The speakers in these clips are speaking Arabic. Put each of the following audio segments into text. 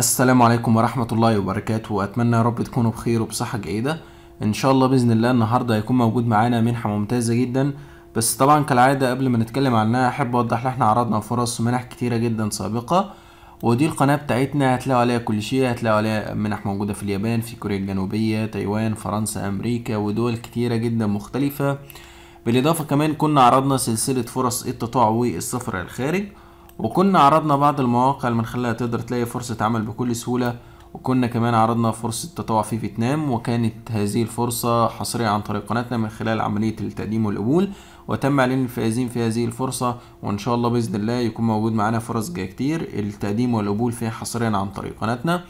السلام عليكم ورحمة الله وبركاته وأتمنى يا رب تكونوا بخير وبصحة جيدة إن شاء الله بإذن الله النهاردة هيكون موجود معانا منحة ممتازة جدا بس طبعا كالعادة قبل ما نتكلم عنها أحب أوضح إن إحنا عرضنا فرص ومنح كتيرة جدا سابقة ودي القناة بتاعتنا هتلاقوا عليها كل شيء هتلاقوا عليها منح موجودة في اليابان في كوريا الجنوبية تايوان فرنسا أمريكا ودول كتيرة جدا مختلفة بالإضافة كمان كنا عرضنا سلسلة فرص التطوع والسفر الخارج وكنا عرضنا بعض المواقع اللي من خلالها تقدر تلاقي فرصة عمل بكل سهولة وكنا كمان عرضنا فرصة تطوع في فيتنام وكانت هذه الفرصة حصرية عن طريق قناتنا من خلال عملية التقديم والقبول وتم اعلان الفائزين في هذه الفرصه وان شاء الله باذن الله يكون موجود معانا فرص جايه كتير التقديم والقبول فيها حصريا عن طريق قناتنا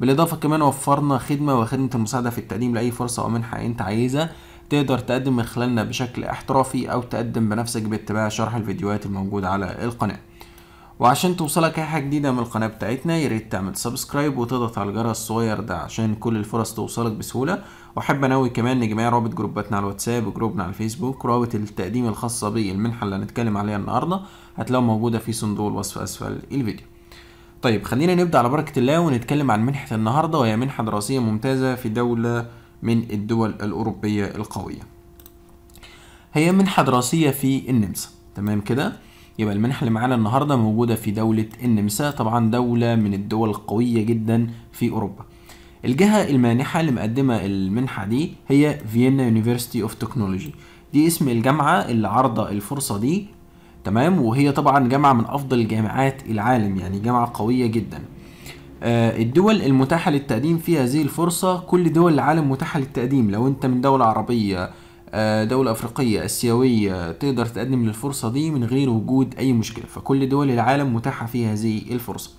بالاضافه كمان وفرنا خدمه وخدمه المساعده في التقديم لاي فرصه او منحه انت عايزها تقدر تقدم من خلالنا بشكل احترافي او تقدم بنفسك باتباع شرح الفيديوهات الموجوده على القناه وعشان توصلك اي حاجه جديده من القناه بتاعتنا يا ريت تعمل سبسكرايب وتضغط على الجرس الصغير ده عشان كل الفرص توصلك بسهوله واحب انوي كمان ان جميع رابط جروباتنا على الواتساب وجروبنا على الفيسبوك ورابط التقديم الخاصه بالمنحه اللي هنتكلم عليها النهارده هتلاقوها موجوده في صندوق الوصف اسفل الفيديو طيب خلينا نبدا على بركه الله ونتكلم عن منحه النهارده وهي منحه دراسيه ممتازه في دوله من الدول الاوروبيه القويه هي منحه دراسيه في النمسا تمام كده يبقى المنحة اللي معانا النهاردة موجودة في دولة النمسا طبعا دولة من الدول القوية جدا في أوروبا الجهة المانحة اللي مقدمة المنحة دي هي فيينا يونيفرسيتي اوف تكنولوجي دي اسم الجامعة اللي عارضة الفرصة دي تمام وهي طبعا جامعة من أفضل جامعات العالم يعني جامعة قوية جدا آه، الدول المتاحة للتقديم في هذه الفرصة كل دول العالم متاحة للتقديم لو أنت من دولة عربية آه، دولة أفريقية آسيوية تقدر تقدم للفرصة دي من غير وجود أي مشكلة فكل دول العالم متاحة فيها هذه الفرصة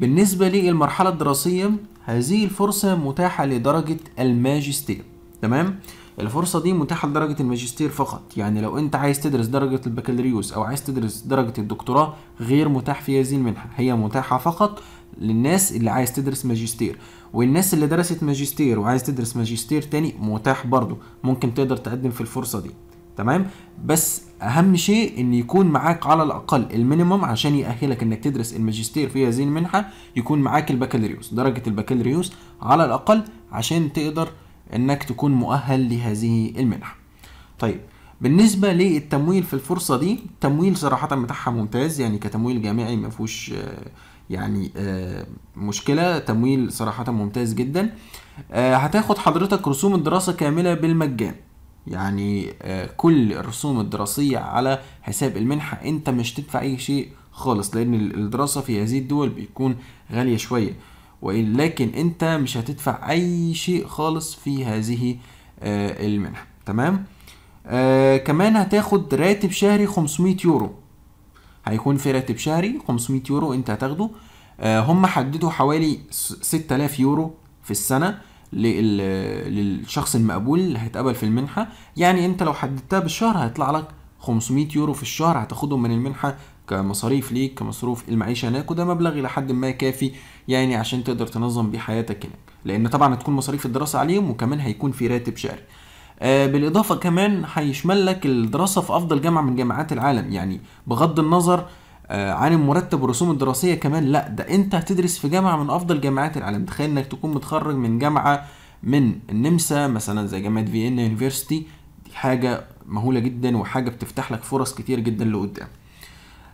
بالنسبة للمرحلة الدراسية هذه الفرصة متاحة لدرجة الماجستير تمام الفرصة دي متاحة لدرجة الماجستير فقط يعني لو انت عايز تدرس درجة البكالوريوس او عايز تدرس درجة الدكتوراه غير متاح في هذه المنحة هي متاحة فقط للناس اللي عايز تدرس ماجستير والناس اللي درست ماجستير وعايز تدرس ماجستير تاني متاح برضه ممكن تقدر تقدم في الفرصه دي تمام بس اهم شيء ان يكون معاك على الاقل المينيموم عشان يأهلك انك تدرس الماجستير في هذه المنحه يكون معاك البكالوريوس درجه البكالوريوس على الاقل عشان تقدر انك تكون مؤهل لهذه المنحه طيب بالنسبه للتمويل في الفرصه دي التمويل صراحه بتاعها ممتاز يعني كتمويل جامعي ما فيهوش يعني آه، مشكله تمويل صراحه ممتاز جدا آه، هتاخد حضرتك رسوم الدراسه كامله بالمجان يعني آه، كل الرسوم الدراسيه على حساب المنحه انت مش تدفع اي شيء خالص لان الدراسه في هذه الدول بيكون غاليه شويه لكن انت مش هتدفع اي شيء خالص في هذه المنحه تمام آه كمان هتاخد راتب شهري 500 يورو هيكون في راتب شهري 500 يورو انت هتاخده آه، هم حددوا حوالي 6000 يورو في السنه للشخص المقبول اللي هيتقبل في المنحه يعني انت لو حددتها بالشهر هيطلع لك 500 يورو في الشهر هتاخدهم من المنحه كمصاريف ليك كمصروف المعيشه هناك وده مبلغ الى حد ما كافي يعني عشان تقدر تنظم بيه حياتك هناك لان طبعا هتكون مصاريف الدراسه عليهم وكمان هيكون في راتب شهري آه، بالاضافه كمان هيشمل لك الدراسه في افضل جامعه من جامعات العالم يعني بغض النظر آه، عن المرتب والرسوم الدراسيه كمان لا ده انت هتدرس في جامعه من افضل جامعات العالم تخيل انك تكون متخرج من جامعه من النمسا مثلا زي جامعه فيينا يونيفرستي دي حاجه مهوله جدا وحاجه بتفتح لك فرص كتير جدا لقدام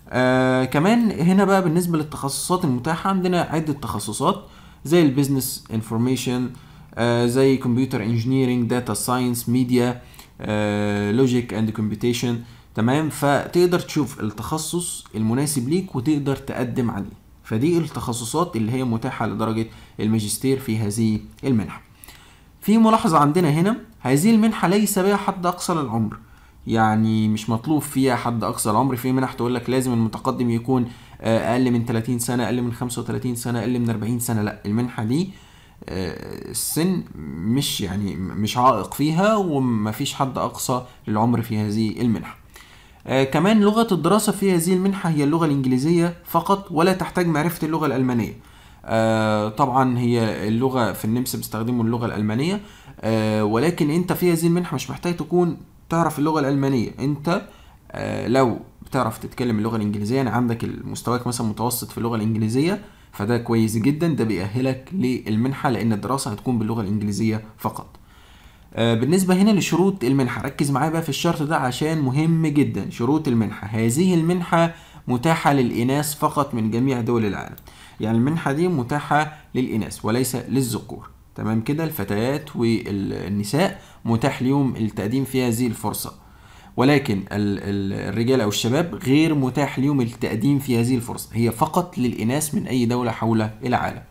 آه كمان هنا بقى بالنسبه للتخصصات المتاحه عندنا عده تخصصات زي البيزنس انفورميشن آه آه، زي كمبيوتر انجينيرنج داتا ساينس ميديا لوجيك اند كومبيتيشن تمام فتقدر تشوف التخصص المناسب ليك وتقدر تقدم عليه فدي التخصصات اللي هي متاحة لدرجة الماجستير في هذه المنحة في ملاحظة عندنا هنا هذه المنحة ليس بها حد أقصى للعمر يعني مش مطلوب فيها حد أقصى العمر في منح تقول لك لازم المتقدم يكون آه، أقل من 30 سنة أقل من 35 سنة أقل من 40 سنة لا المنحة دي السن مش يعني مش عائق فيها ومفيش حد أقصى للعمر في هذه المنحة آه، كمان لغة الدراسة في هذه المنحة هي اللغة الإنجليزية فقط ولا تحتاج معرفة اللغة الألمانية آه طبعا هي اللغة في النمسا بيستخدموا اللغة الألمانية آه ولكن انت في هذه المنحة مش محتاج تكون تعرف اللغة الألمانية انت آه لو بتعرف تتكلم اللغة الإنجليزية يعني عندك مستواك مثلا متوسط في اللغة الإنجليزية فده كويس جدا ده بيأهلك للمنحة لأن الدراسة هتكون باللغة الإنجليزية فقط آه، بالنسبة هنا لشروط المنحة ركز معايا بقى في الشرط ده عشان مهم جدا شروط المنحة هذه المنحة متاحة للإناث فقط من جميع دول العالم يعني المنحة دي متاحة للإناث وليس للذكور تمام كده الفتيات والنساء متاح ليهم التقديم في هذه الفرصة ولكن الرجال أو الشباب غير متاح لهم التقديم في هذه الفرصه هي فقط للإناث من أي دولة حول العالم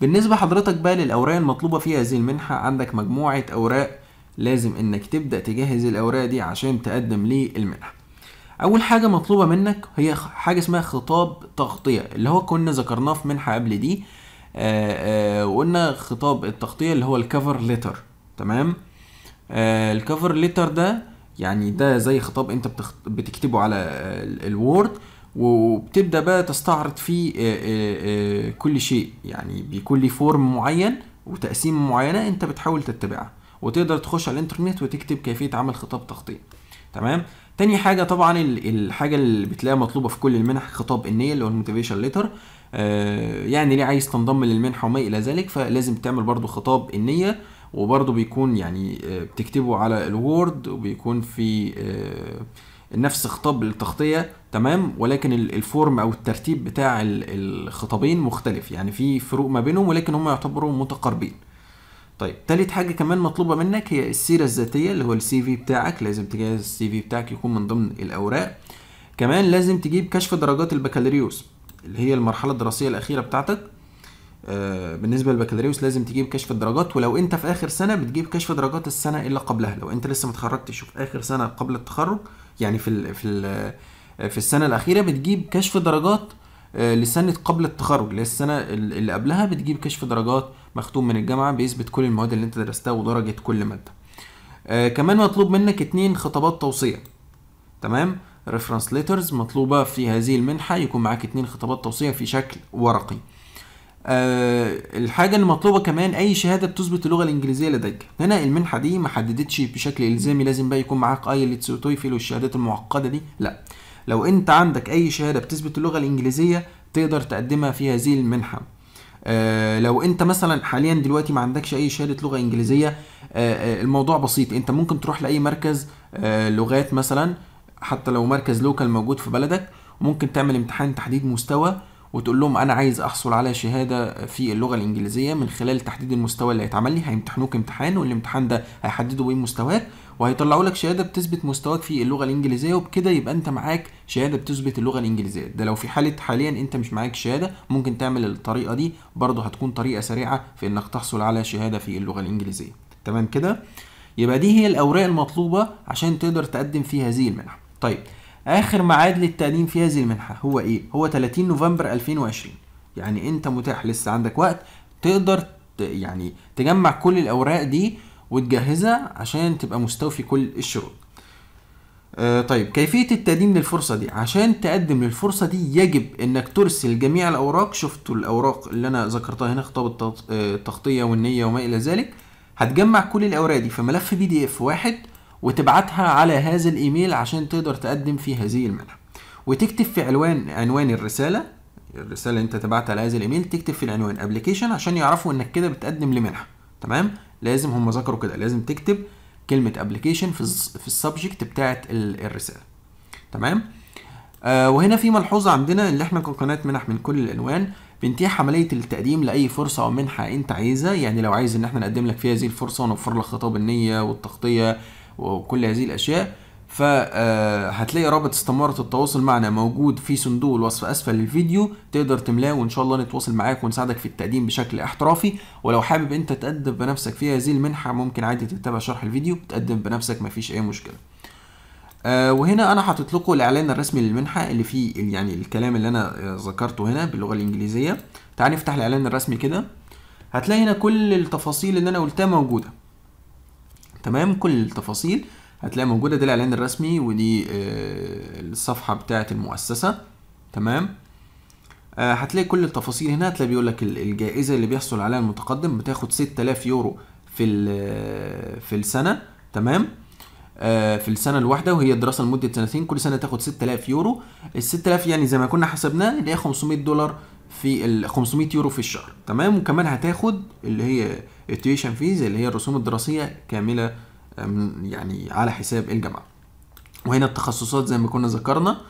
بالنسبة حضرتك بقى للأوراق المطلوبة في هذه المنحة عندك مجموعة أوراق لازم إنك تبدأ تجهز الأوراق دي عشان تقدم للمنحة أول حاجة مطلوبة منك هي حاجة اسمها خطاب تغطية اللي هو كنا ذكرناه في منحة قبل دي آه، آه، وقلنا خطاب التغطية اللي هو الكفر ليتر تمام آه، الكفر ليتر ده يعني ده زي خطاب انت بتخط... بتكتبه على الوورد وبتبدا بقى تستعرض فيه كل شيء يعني بيكون فورم معين وتقسيم معينه انت بتحاول تتبعها وتقدر تخش على الانترنت وتكتب كيفيه عمل خطاب تخطيط تمام تاني حاجه طبعا الحاجه اللي بتلاقيها مطلوبه في كل المنح خطاب النيه اللي هو الموتيفيشن ليتر يعني ليه عايز تنضم للمنحه وما الى ذلك فلازم تعمل برضو خطاب النيه وبرضه بيكون يعني آه، بتكتبه على الوورد وبيكون في آه، نفس خطاب التغطية تمام ولكن الفورم او الترتيب بتاع الخطابين مختلف يعني في فروق ما بينهم ولكن هم يعتبروا متقاربين طيب تالت حاجه كمان مطلوبه منك هي السيره الذاتيه اللي هو السي في بتاعك لازم تجهز السي في بتاعك يكون من ضمن الاوراق كمان لازم تجيب كشف درجات البكالوريوس اللي هي المرحله الدراسيه الاخيره بتاعتك آه، بالنسبه للبكالوريوس لازم تجيب كشف الدرجات ولو انت في اخر سنه بتجيب كشف درجات السنه اللي قبلها لو انت لسه ما اتخرجتش في اخر سنه قبل التخرج يعني في الـ في الـ آه، في السنه الاخيره بتجيب كشف درجات آه، لسنه قبل التخرج اللي السنه اللي قبلها بتجيب كشف درجات مختوم من الجامعه بيثبت كل المواد اللي انت درستها ودرجه كل ماده كمان مطلوب منك اتنين خطابات توصيه تمام ريفرنس ليترز مطلوبه في هذه المنحه يكون معاك اتنين خطابات توصيه في شكل ورقي أه الحاجة المطلوبة كمان أي شهادة بتثبت اللغة الإنجليزية لديك هنا المنحة دي ما حددتش بشكل إلزامي لازم بقى يكون معاك آيلتس وتويفل e والشهادات المعقدة دي لا لو أنت عندك أي شهادة بتثبت اللغة الإنجليزية تقدر تقدمها في هذه المنحة آه لو انت مثلا حاليا دلوقتي ما عندكش اي شهاده لغه انجليزيه آه, آه، الموضوع بسيط انت ممكن تروح لاي مركز آه لغات مثلا حتى لو مركز لوكال موجود في بلدك ممكن تعمل امتحان تحديد مستوى وتقول لهم انا عايز احصل على شهاده في اللغه الانجليزيه من خلال تحديد المستوى اللي هيتعمل لي هيمتحنوك امتحان والامتحان ده هيحددوا بين مستواك وهيطلعوا لك شهاده بتثبت مستواك في اللغه الانجليزيه وبكده يبقى انت معاك شهاده بتثبت اللغه الانجليزيه ده لو في حاله حاليا انت مش معاك شهاده ممكن تعمل الطريقه دي برضه هتكون طريقه سريعه في انك تحصل على شهاده في اللغه الانجليزيه تمام كده يبقى دي هي الاوراق المطلوبه عشان تقدر تقدم في هذه المنحه طيب اخر ميعاد للتقديم في هذه المنحه هو ايه هو 30 نوفمبر 2020 يعني انت متاح لسه عندك وقت تقدر يعني تجمع كل الاوراق دي وتجهزها عشان تبقى مستوفي كل الشروط آه، طيب كيفية التقديم للفرصة دي عشان تقدم للفرصة دي يجب انك ترسل جميع الاوراق شفتوا الاوراق اللي انا ذكرتها هنا خطاب آه، التغطية والنية وما الى ذلك هتجمع كل الاوراق دي في ملف بي دي اف واحد وتبعتها على هذا الايميل عشان تقدر تقدم في هذه المنحه وتكتب في عنوان عنوان الرساله الرساله اللي انت تبعتها على هذا الايميل تكتب في العنوان ابلكيشن عشان يعرفوا انك كده بتقدم لمنحه تمام لازم هم ذكروا كده لازم تكتب كلمه ابلكيشن في في السبجكت بتاعه الرساله تمام آه وهنا في ملحوظه عندنا اللي احنا كقناه منح من كل الالوان بنتيح عمليه التقديم لاي فرصه او منحه انت عايزها يعني لو عايز ان احنا نقدم لك فيها هذه الفرصه ونوفر لك خطاب النيه والتغطيه وكل هذه الاشياء فهتلاقي آه، رابط استمارة التواصل معنا موجود في صندوق الوصف أسفل الفيديو تقدر تملاه وإن شاء الله نتواصل معاك ونساعدك في التقديم بشكل احترافي ولو حابب أنت تقدم بنفسك في هذه المنحة ممكن عادي تتابع شرح الفيديو تقدم بنفسك مفيش أي مشكلة آه وهنا انا حاطط لكم الاعلان الرسمي للمنحه اللي فيه يعني الكلام اللي انا آه، ذكرته هنا باللغه الانجليزيه تعال نفتح الاعلان الرسمي كده هتلاقي هنا كل التفاصيل اللي انا قلتها موجوده تمام كل التفاصيل هتلاقي موجوده ده الاعلان الرسمي ودي آه، الصفحه بتاعه المؤسسه تمام آه، هتلاقي كل التفاصيل هنا هتلاقي بيقول لك الجائزه اللي بيحصل عليها المتقدم بتاخد 6000 يورو في في السنه تمام آه، في السنه الواحده وهي الدراسه لمده سنتين كل سنه تاخد 6000 يورو ال 6000 يعني زي ما كنا حسبناه اللي هي 500 دولار في ال 500 يورو في الشهر تمام وكمان هتاخد اللي هي التيوشن فيز اللي هي الرسوم الدراسيه كامله يعني على حساب الجامعه وهنا التخصصات زي ما كنا ذكرنا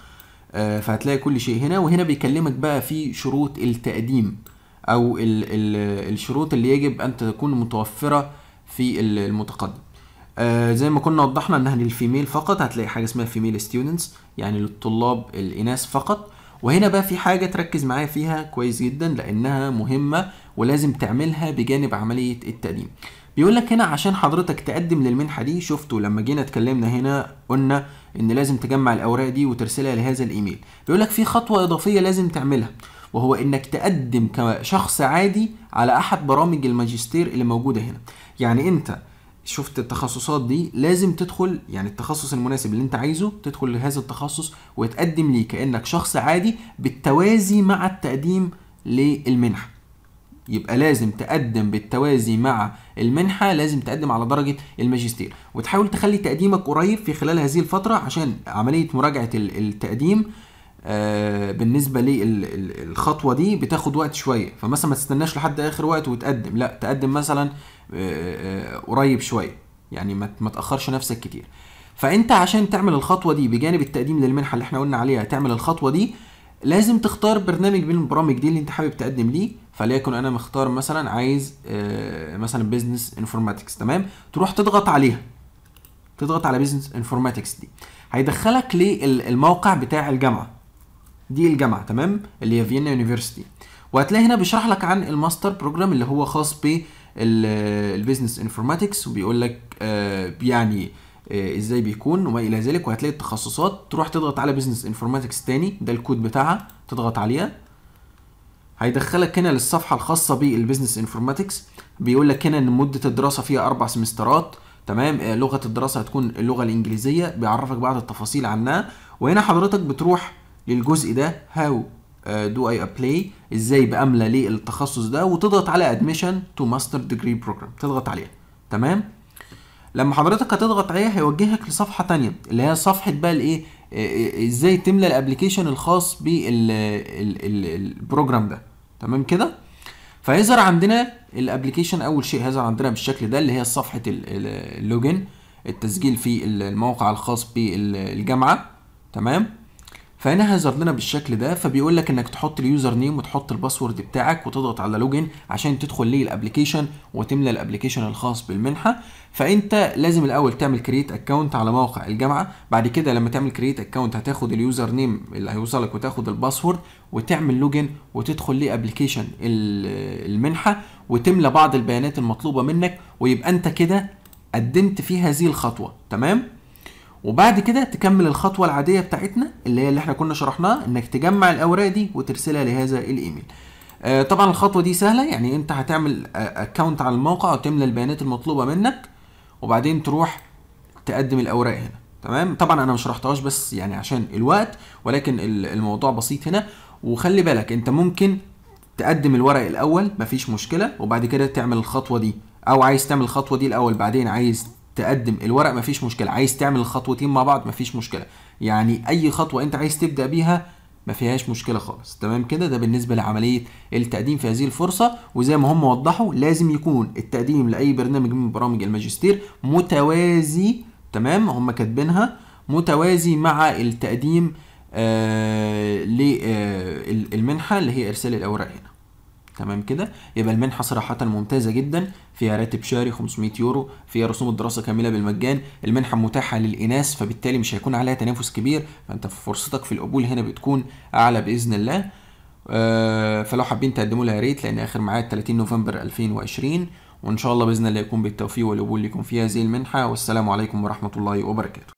آه، فهتلاقي كل شيء هنا وهنا بيكلمك بقى في شروط التقديم او الـ الـ الشروط اللي يجب ان تكون متوفره في المتقدم آه، زي ما كنا وضحنا انها للفيميل فقط هتلاقي حاجه اسمها فيميل ستودنتس يعني للطلاب الاناث فقط وهنا بقى في حاجة تركز معايا فيها كويس جدا لأنها مهمة ولازم تعملها بجانب عملية التقديم بيقول لك هنا عشان حضرتك تقدم للمنحة دي شفتوا لما جينا اتكلمنا هنا قلنا ان لازم تجمع الاوراق دي وترسلها لهذا الايميل بيقول لك في خطوة اضافية لازم تعملها وهو انك تقدم كشخص عادي على احد برامج الماجستير اللي موجودة هنا يعني انت شفت التخصصات دي لازم تدخل يعني التخصص المناسب اللي انت عايزه تدخل لهذا التخصص وتقدم ليه كانك شخص عادي بالتوازي مع التقديم للمنحه يبقى لازم تقدم بالتوازي مع المنحه لازم تقدم على درجه الماجستير وتحاول تخلي تقديمك قريب في خلال هذه الفتره عشان عمليه مراجعه التقديم آه، بالنسبه للخطوه دي بتاخد وقت شويه فمثلا ما تستناش لحد اخر وقت وتقدم لا تقدم مثلا آه، آه، آه، قريب شويه يعني ما تاخرش نفسك كتير فانت عشان تعمل الخطوه دي بجانب التقديم للمنحه اللي احنا قلنا عليها تعمل الخطوه دي لازم تختار برنامج من البرامج دي اللي انت حابب تقدم ليه فليكن انا مختار مثلا عايز مثلا بزنس انفورماتكس تمام تروح تضغط عليها تضغط على بزنس انفورماتكس دي هيدخلك للموقع بتاع الجامعه دي الجامعه تمام اللي هي فيينا يونيفرسيتي وهتلاقي هنا بيشرح لك عن الماستر بروجرام اللي هو خاص ب البيزنس انفورماتكس وبيقول لك آه، يعني آه، ازاي بيكون وما الى ذلك وهتلاقي التخصصات تروح تضغط على بيزنس انفورماتكس تاني ده الكود بتاعها تضغط عليها هيدخلك هنا للصفحه الخاصه بالبيزنس انفورماتكس بيقول لك هنا ان مده الدراسه فيها اربع سمسترات تمام آه، لغه الدراسه هتكون اللغه الانجليزيه بيعرفك بعض التفاصيل عنها وهنا حضرتك بتروح للجزء ده هاو دو اي ابلاي ازاي باملى ليه التخصص ده وتضغط على ادميشن تو ماستر ديجري بروجرام تضغط عليها تمام لما حضرتك هتضغط عليها هيوجهك لصفحه ثانيه اللي هي صفحه بقى الايه آه، آه، ازاي تملى الابلكيشن الخاص بالبروجرام ده تمام كده فهيظهر عندنا الابلكيشن اول شيء هيظهر عندنا بالشكل ده اللي هي صفحه اللوجن التسجيل في الموقع الخاص بالجامعه تمام فهنا هيظهر لنا بالشكل ده فبيقول لك انك تحط اليوزر نيم وتحط الباسورد بتاعك وتضغط على لوجن عشان تدخل للابلكيشن وتملى الابلكيشن الخاص بالمنحه فانت لازم الاول تعمل كرييت اكونت على موقع الجامعه بعد كده لما تعمل كرييت اكونت هتاخد اليوزر نيم اللي هيوصلك وتاخد الباسورد وتعمل لوجن وتدخل لابلكيشن المنحه وتملى بعض البيانات المطلوبه منك ويبقى انت كده قدمت في هذه الخطوه تمام وبعد كده تكمل الخطوة العادية بتاعتنا اللي هي اللي احنا كنا شرحناها انك تجمع الاوراق دي وترسلها لهذا الايميل آه طبعا الخطوة دي سهلة يعني انت هتعمل اكونت آه، على الموقع وتملى البيانات المطلوبة منك وبعدين تروح تقدم الاوراق هنا تمام طبعا انا مش شرحتهاش بس يعني عشان الوقت ولكن الموضوع بسيط هنا وخلي بالك انت ممكن تقدم الورق الاول مفيش مشكله وبعد كده تعمل الخطوه دي او عايز تعمل الخطوه دي الاول بعدين عايز تقدم الورق مفيش مشكله عايز تعمل الخطوتين مع بعض مفيش مشكله يعني اي خطوه انت عايز تبدا بيها ما فيهاش مشكله خالص تمام كده ده بالنسبه لعمليه التقديم في هذه الفرصه وزي ما هم وضحوا لازم يكون التقديم لاي برنامج من برامج الماجستير متوازي تمام هم كاتبينها متوازي مع التقديم آه للمنحه آه، اللي هي ارسال الاوراق هنا تمام كده يبقى المنحه صراحه ممتازه جدا فيها راتب شهري 500 يورو فيها رسوم الدراسه كامله بالمجان المنحه متاحه للاناث فبالتالي مش هيكون عليها تنافس كبير فانت فرصتك في القبول هنا بتكون اعلى باذن الله آه فلو حابين تقدموا لها ريت لان اخر معاد 30 نوفمبر 2020 وان شاء الله باذن الله يكون بالتوفيق والقبول لكم فيها هذه المنحه والسلام عليكم ورحمه الله وبركاته